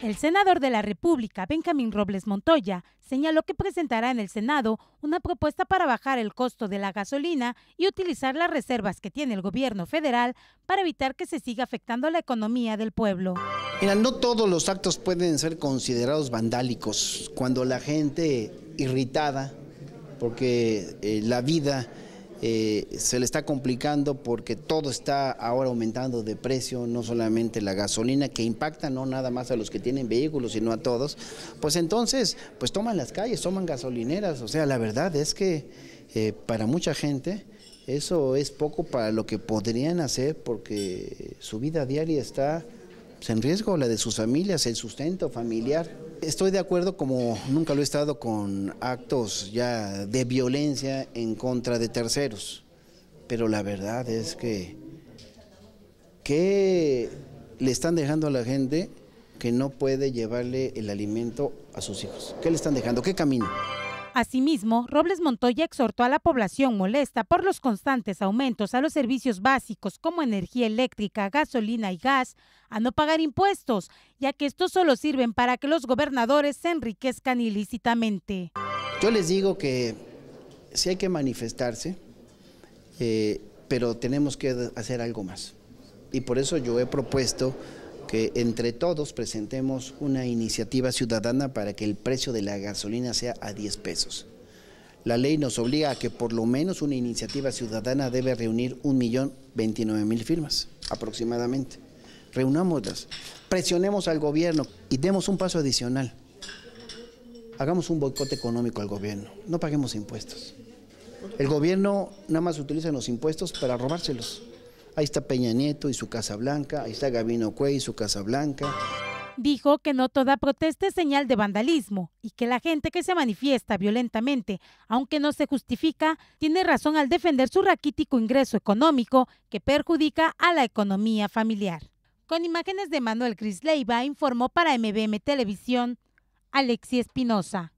El senador de la República, Benjamín Robles Montoya, señaló que presentará en el Senado una propuesta para bajar el costo de la gasolina y utilizar las reservas que tiene el gobierno federal para evitar que se siga afectando la economía del pueblo. Mira, no todos los actos pueden ser considerados vandálicos cuando la gente irritada, porque eh, la vida eh, se le está complicando porque todo está ahora aumentando de precio, no solamente la gasolina, que impacta no nada más a los que tienen vehículos, sino a todos, pues entonces, pues toman las calles, toman gasolineras, o sea, la verdad es que eh, para mucha gente eso es poco para lo que podrían hacer porque su vida diaria está pues, en riesgo, la de sus familias, el sustento familiar. Estoy de acuerdo como nunca lo he estado con actos ya de violencia en contra de terceros, pero la verdad es que ¿Qué le están dejando a la gente que no puede llevarle el alimento a sus hijos. ¿Qué le están dejando? ¿Qué camino? Asimismo, Robles Montoya exhortó a la población molesta por los constantes aumentos a los servicios básicos como energía eléctrica, gasolina y gas a no pagar impuestos, ya que estos solo sirven para que los gobernadores se enriquezcan ilícitamente. Yo les digo que sí hay que manifestarse, eh, pero tenemos que hacer algo más. Y por eso yo he propuesto que entre todos presentemos una iniciativa ciudadana para que el precio de la gasolina sea a 10 pesos. La ley nos obliga a que por lo menos una iniciativa ciudadana debe reunir 1.029.000 firmas aproximadamente. Reunámoslas, presionemos al gobierno y demos un paso adicional. Hagamos un boicot económico al gobierno, no paguemos impuestos. El gobierno nada más utiliza los impuestos para robárselos. Ahí está Peña Nieto y su Casa Blanca, ahí está Gabino Cuey y su Casa Blanca. Dijo que no toda protesta es señal de vandalismo y que la gente que se manifiesta violentamente, aunque no se justifica, tiene razón al defender su raquítico ingreso económico que perjudica a la economía familiar. Con imágenes de Manuel Cris Leiva, informó para MBM Televisión Alexi Espinosa.